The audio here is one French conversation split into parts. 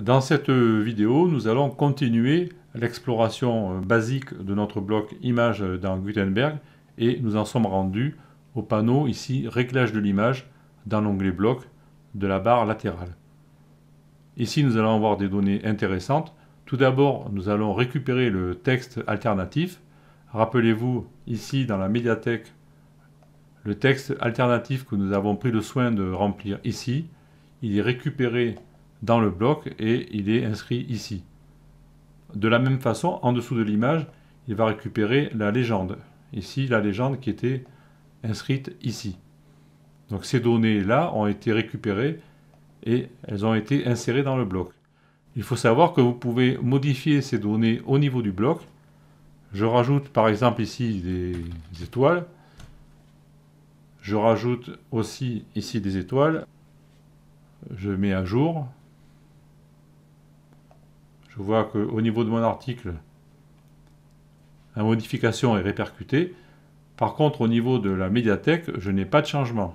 Dans cette vidéo, nous allons continuer l'exploration euh, basique de notre bloc image dans Gutenberg et nous en sommes rendus au panneau ici réglage de l'image dans l'onglet bloc de la barre latérale. Ici, nous allons avoir des données intéressantes. Tout d'abord, nous allons récupérer le texte alternatif. Rappelez-vous, ici, dans la médiathèque, le texte alternatif que nous avons pris le soin de remplir ici, il est récupéré dans le bloc et il est inscrit ici. De la même façon, en dessous de l'image, il va récupérer la légende. Ici, la légende qui était inscrite ici. Donc ces données-là ont été récupérées et elles ont été insérées dans le bloc. Il faut savoir que vous pouvez modifier ces données au niveau du bloc. Je rajoute par exemple ici des étoiles. Je rajoute aussi ici des étoiles. Je mets à jour je vois qu'au niveau de mon article, la modification est répercutée. Par contre, au niveau de la médiathèque, je n'ai pas de changement.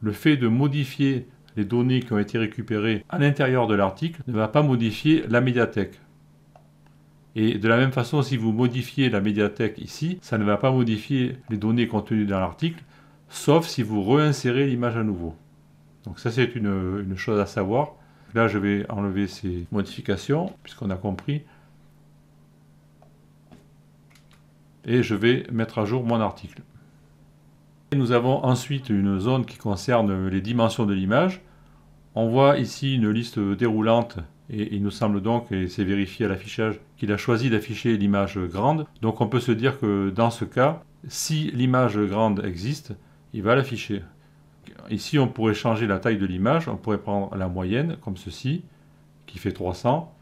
Le fait de modifier les données qui ont été récupérées à l'intérieur de l'article ne va pas modifier la médiathèque. Et de la même façon, si vous modifiez la médiathèque ici, ça ne va pas modifier les données contenues dans l'article, sauf si vous réinsérez l'image à nouveau. Donc ça, c'est une, une chose à savoir. Là, je vais enlever ces modifications, puisqu'on a compris. Et je vais mettre à jour mon article. nous avons ensuite une zone qui concerne les dimensions de l'image. On voit ici une liste déroulante et il nous semble donc, et c'est vérifié à l'affichage, qu'il a choisi d'afficher l'image grande. Donc on peut se dire que dans ce cas, si l'image grande existe, il va l'afficher ici, on pourrait changer la taille de l'image. On pourrait prendre la moyenne, comme ceci, qui fait 300.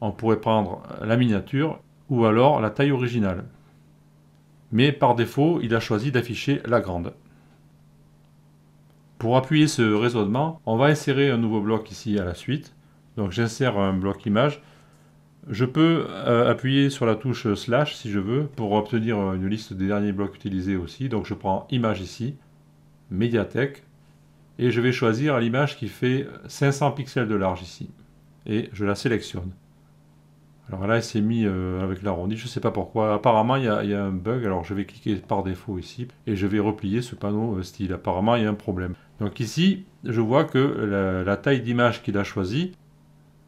On pourrait prendre la miniature ou alors la taille originale. Mais par défaut, il a choisi d'afficher la grande. Pour appuyer ce raisonnement, on va insérer un nouveau bloc ici à la suite. Donc j'insère un bloc image. Je peux euh, appuyer sur la touche slash si je veux pour obtenir une liste des derniers blocs utilisés aussi. Donc je prends image ici, médiathèque et je vais choisir l'image qui fait 500 pixels de large ici et je la sélectionne. Alors là, elle s'est mis euh, avec l'arrondi, je ne sais pas pourquoi. Apparemment, il y, a, un bug. Alors, je vais cliquer par défaut ici et je vais replier ce panneau euh, style. Apparemment, il y a un problème. Donc ici, je vois que la, taille d'image qu'il a choisie,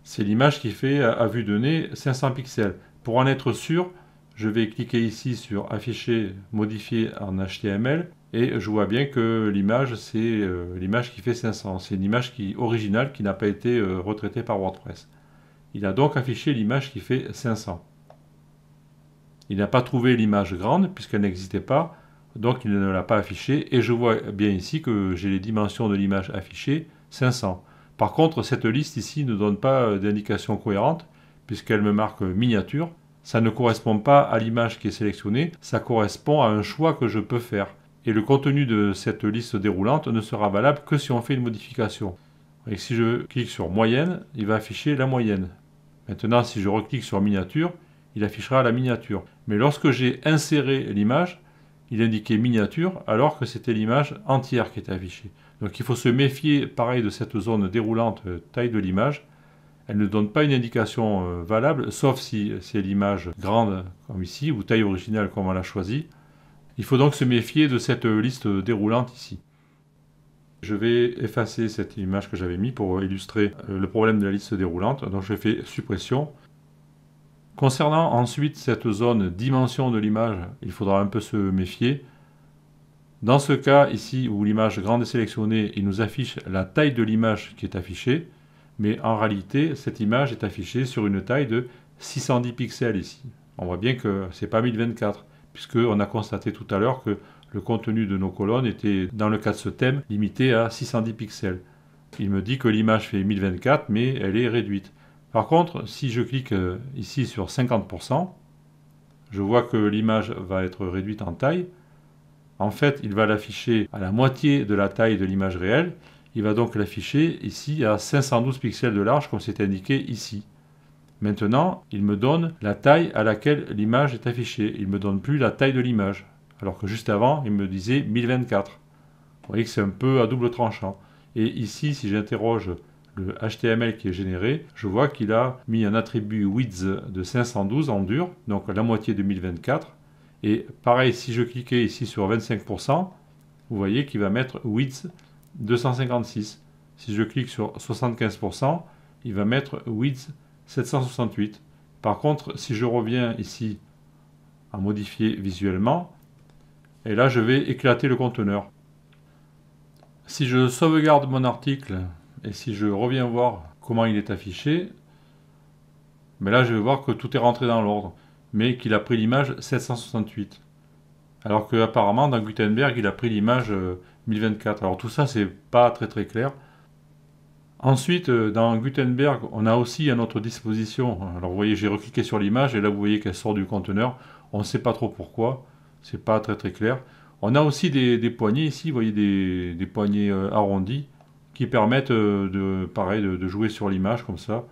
c'est l'image qui fait euh, à, vue donnée 500 pixels. Pour en être sûr, je vais cliquer ici sur Afficher, Modifier en HTML et je vois bien que l'image, c'est euh, l'image qui fait 500. C'est une image qui, originale qui n'a pas été euh, retraitée par WordPress. Il a donc affiché l'image qui fait 500. Il n'a pas trouvé l'image grande puisqu'elle n'existait pas, donc il ne l'a pas affichée. Et je vois bien ici que j'ai les dimensions de l'image affichée, 500. Par contre, cette liste ici ne donne pas euh, d'indication cohérente puisqu'elle me marque miniature. Ça ne correspond pas à l'image qui est sélectionnée, ça correspond à un choix que je peux faire et le contenu de cette liste déroulante ne sera valable que si on fait une modification. Et si je clique sur moyenne, il va afficher la moyenne. Maintenant, si je reclique sur miniature, il affichera la miniature. Mais lorsque j'ai inséré l'image, il indiquait miniature alors que c'était l'image entière qui était affichée. Donc il faut se méfier pareil de cette zone déroulante euh, taille de l'image. Elle ne donne pas une indication euh, valable, sauf si c'est l'image grande comme ici, ou taille originale comme on l'a choisi. Il faut donc se méfier de cette liste déroulante ici. Je vais effacer cette image que j'avais mise pour illustrer euh, le problème de la liste déroulante. Donc je fais suppression. Concernant ensuite cette zone dimension de l'image, il faudra un peu se méfier. Dans ce cas, ici où l'image grande est sélectionnée, il nous affiche la taille de l'image qui est affichée. Mais en réalité, cette image est affichée sur une taille de 610 pixels ici. On voit bien que ce n'est pas 1024 puisqu'on a constaté tout à l'heure que le contenu de nos colonnes était, dans le cas de ce thème, limité à 610 pixels. Il me dit que l'image fait 1024, mais elle est réduite. Par contre, si je clique euh, ici sur 50%, je vois que l'image va être réduite en taille. En fait, il va l'afficher à la moitié de la taille de l'image réelle. Il va donc l'afficher ici à 512 pixels de large, comme c'est indiqué ici. Maintenant, il me donne la taille à laquelle l'image est affichée. Il ne me donne plus la taille de l'image. Alors que juste avant, il me disait 1024. Vous voyez que c'est un peu à double tranchant. Et ici, si j'interroge le HTML qui est généré, je vois qu'il a mis un attribut width de 512 en dur, donc la moitié de 1024. Et pareil, si je cliquais ici sur 25%, vous voyez qu'il va mettre width 256. Si je clique sur 75%, il va mettre width 768. Par contre, si je reviens ici à modifier visuellement, et là je vais éclater le conteneur. Si je sauvegarde mon article et si je reviens voir comment il est affiché, mais là je vais voir que tout est rentré dans l'ordre, mais qu'il a pris l'image 768. Alors que apparemment dans Gutenberg il a pris l'image 1024. Euh, Alors tout ça c'est pas très très clair. Ensuite, euh, dans Gutenberg, on a aussi à notre disposition, alors vous voyez, j'ai recliqué sur l'image et là vous voyez qu'elle sort du conteneur, on ne sait pas trop pourquoi, c'est pas très très clair. On a aussi des, poignées ici, vous voyez des, poignées euh, arrondies qui permettent euh, de, pareil, de, jouer sur l'image comme ça.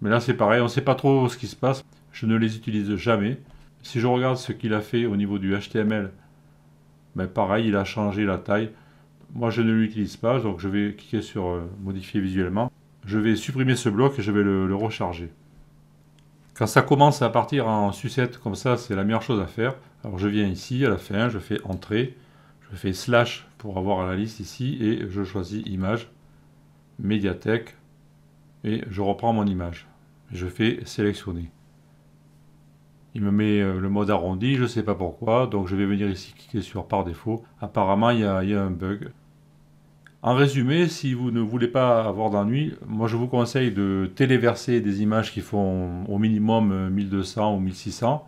Mais là c'est pareil, on ne sait pas trop ce qui se passe, je ne les utilise jamais. Si je regarde ce qu'il a fait au niveau du HTML, ben, pareil, il a changé la taille. Moi, je ne l'utilise pas, donc je vais cliquer sur euh, Modifier visuellement. Je vais supprimer ce bloc et je vais le, recharger. Quand ça commence à partir en sucette comme ça, c'est la meilleure chose à faire. Alors je viens ici, à la fin, je fais Entrée, je fais Slash pour avoir la liste ici, et je choisis Image, médiathèque, et je reprends mon image. Je fais Sélectionner. Il me met euh, le mode arrondi, je ne sais pas pourquoi, donc je vais venir ici cliquer sur par défaut. Apparemment, il y a un bug. En résumé, si vous ne voulez pas avoir d'ennui, moi je vous conseille de téléverser des images qui font au minimum 1200 euh, ou 1600.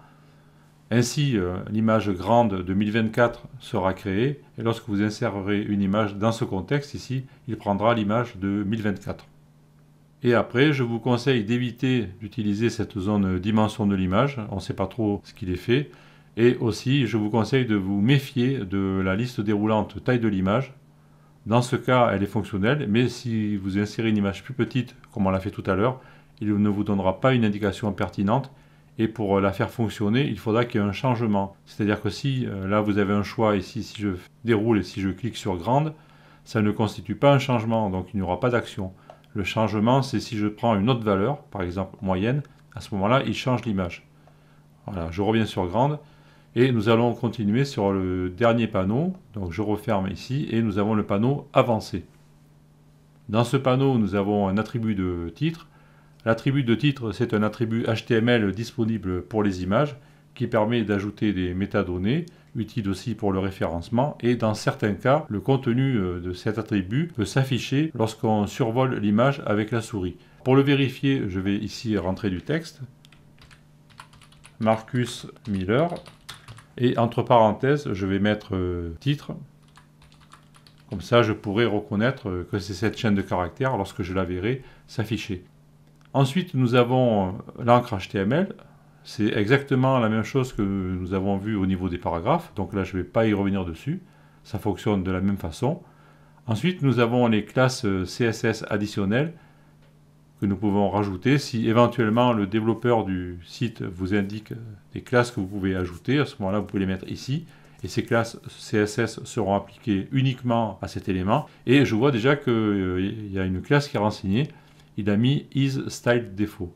Ainsi, euh, l'image grande de 1024 sera créée et lorsque vous insérerez une image dans ce contexte ici, il prendra l'image de 1024. Et après, je vous conseille d'éviter d'utiliser cette zone euh, dimension de l'image, on ne sait pas trop ce qu'il est fait. Et aussi, je vous conseille de vous méfier de la liste déroulante taille de l'image dans ce cas, elle est fonctionnelle, mais si vous insérez une image plus petite, comme on l'a fait tout à l'heure, il ne vous donnera pas une indication pertinente. Et pour euh, la faire fonctionner, il faudra qu'il y ait un changement. C'est-à-dire que si euh, là vous avez un choix ici, si je déroule et si je clique sur grande, ça ne constitue pas un changement, donc il n'y aura pas d'action. Le changement, c'est si je prends une autre valeur, par exemple moyenne, à ce moment-là, il change l'image. Voilà, je reviens sur grande et nous allons continuer sur le dernier panneau. Donc je referme ici et nous avons le panneau avancé. Dans ce panneau, nous avons un attribut de titre. L'attribut de titre, c'est un attribut HTML disponible pour les images qui permet d'ajouter des métadonnées, utiles aussi pour le référencement, et dans certains cas, le contenu euh, de cet attribut peut s'afficher lorsqu'on survole l'image avec la souris. Pour le vérifier, je vais ici rentrer du texte. Marcus Miller, et entre parenthèses, je vais mettre euh, titre. Comme ça, je pourrai reconnaître euh, que c'est cette chaîne de caractères lorsque je la verrai s'afficher. Ensuite, nous avons euh, l'encre HTML. C'est exactement la même chose que nous avons vu au niveau des paragraphes. Donc là, je ne vais pas y revenir dessus. Ça fonctionne de la même façon. Ensuite, nous avons les classes CSS additionnelles nous pouvons rajouter. Si éventuellement le développeur du site vous indique des classes que vous pouvez ajouter, à ce moment-là, vous pouvez les mettre ici. Et ces classes CSS seront appliquées uniquement à cet élément. Et je vois déjà qu'il euh, y a une classe qui est renseignée. Il a mis isStyleDefault.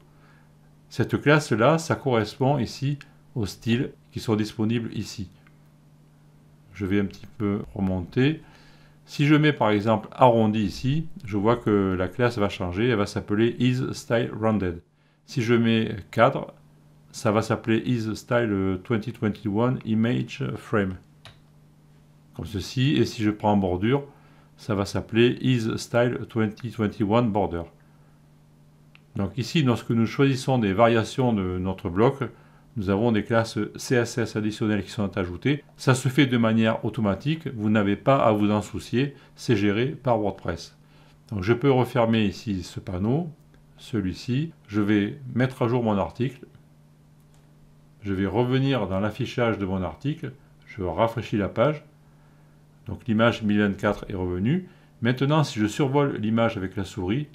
Cette classe-là, ça correspond ici aux styles qui sont disponibles ici. Je vais un petit peu remonter. Si je mets par exemple arrondi ici, je vois que la classe va changer, elle va s'appeler isStyleRounded. Si je mets cadre, ça va s'appeler isStyle 2021 ImageFrame. Comme ceci, et si je prends bordure, ça va s'appeler isStyle 2021 Border. Donc ici, lorsque nous choisissons des variations de notre bloc, nous avons des classes CSS additionnelles qui sont ajoutées. Ça se fait de manière automatique, vous n'avez pas à vous en soucier, c'est géré par WordPress. Donc je peux refermer ici ce panneau, celui-ci, je vais mettre à jour mon article, je vais revenir dans l'affichage de mon article, je rafraîchis la page, donc l'image 1024 est revenue. Maintenant si je survole l'image avec la souris,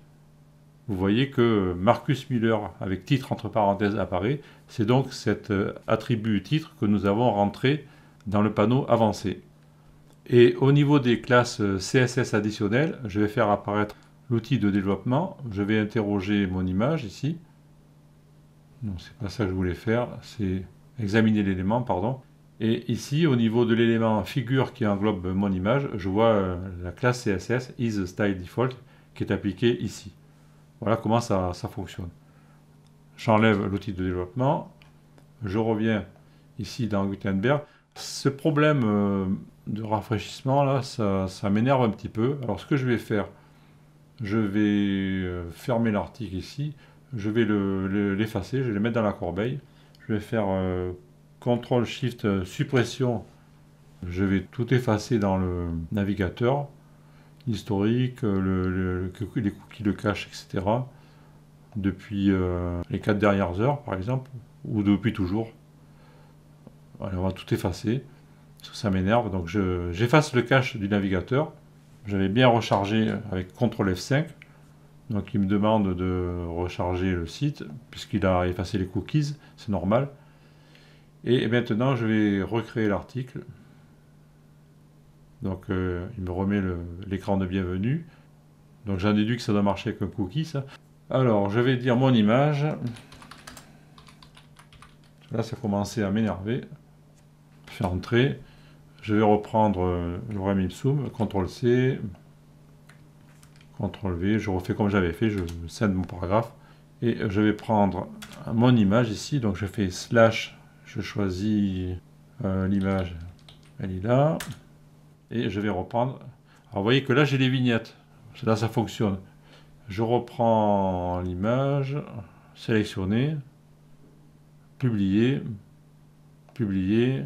vous voyez que Marcus Miller, avec titre entre parenthèses, apparaît. C'est donc cet euh, attribut titre que nous avons rentré dans le panneau avancé. Et au niveau des classes euh, CSS additionnelles, je vais faire apparaître l'outil de développement. Je vais interroger mon image ici. Non, c'est pas ça que je voulais faire, c'est examiner l'élément, pardon. Et ici, au niveau de l'élément figure qui englobe mon image, je vois euh, la classe CSS isStyleDefault qui est appliquée ici. Voilà comment ça, fonctionne. J'enlève l'outil de développement. Je reviens ici dans Gutenberg. Ce problème euh, de rafraîchissement, là, ça, m'énerve un petit peu. Alors, ce que je vais faire, je vais euh, fermer l'article ici. Je vais l'effacer, je vais le mettre dans la corbeille. Je vais faire euh, CTRL-SHIFT-SUPPRESSION. Je vais tout effacer dans le navigateur historique, euh, les cookies le cache, etc. Depuis euh, les 4 dernières heures, par exemple, ou depuis toujours. on va tout effacer, que ça m'énerve. Donc j'efface le cache du navigateur. J'avais bien rechargé avec CTRL F5. Donc il me demande de recharger le site, puisqu'il a effacé les cookies, c'est normal. Et maintenant, je vais recréer l'article. Donc euh, il me remet l'écran de bienvenue. Donc j'en déduis que ça doit marcher un cookie ça. Alors je vais dire mon image. Là ça a commencé à m'énerver. fais entrer. Je vais reprendre euh, le vrai CTRL C. CTRL V. Je refais comme j'avais fait. Je scène mon paragraphe. Et je vais prendre mon image ici. Donc je fais slash. Je choisis euh, l'image. Elle est là et je vais reprendre. Alors vous voyez que là j'ai les vignettes, là ça fonctionne. Je reprends l'image, sélectionner, publier, publier,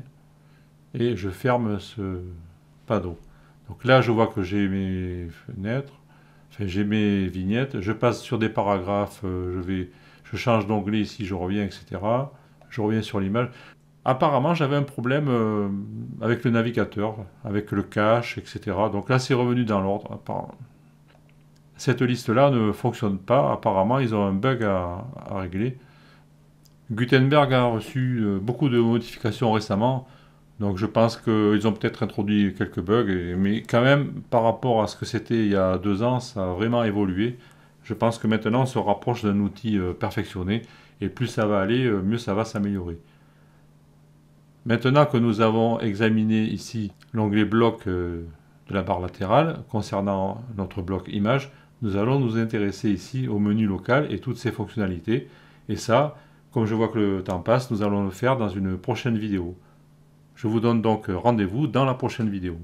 et je ferme ce panneau. Donc là je vois que j'ai mes fenêtres, j'ai mes vignettes, je passe sur des paragraphes, euh, je vais, je change d'onglet ici, je reviens, etc. Je reviens sur l'image apparemment j'avais un problème euh, avec le navigateur, avec le cache, etc. Donc là c'est revenu dans l'ordre. Cette liste-là ne fonctionne pas, apparemment ils ont un bug à, régler. Gutenberg a reçu euh, beaucoup de modifications récemment, donc je pense qu'ils ont peut-être introduit quelques bugs, mais quand même par rapport à ce que c'était il y a deux ans, ça a vraiment évolué. Je pense que maintenant on se rapproche d'un outil euh, perfectionné, et plus ça va aller, mieux ça va s'améliorer. Maintenant que nous avons examiné ici l'onglet bloc euh, de la barre latérale concernant notre bloc image, nous allons nous intéresser ici au menu local et toutes ses fonctionnalités. Et ça, comme je vois que le temps passe, nous allons le faire dans une prochaine vidéo. Je vous donne donc rendez-vous dans la prochaine vidéo.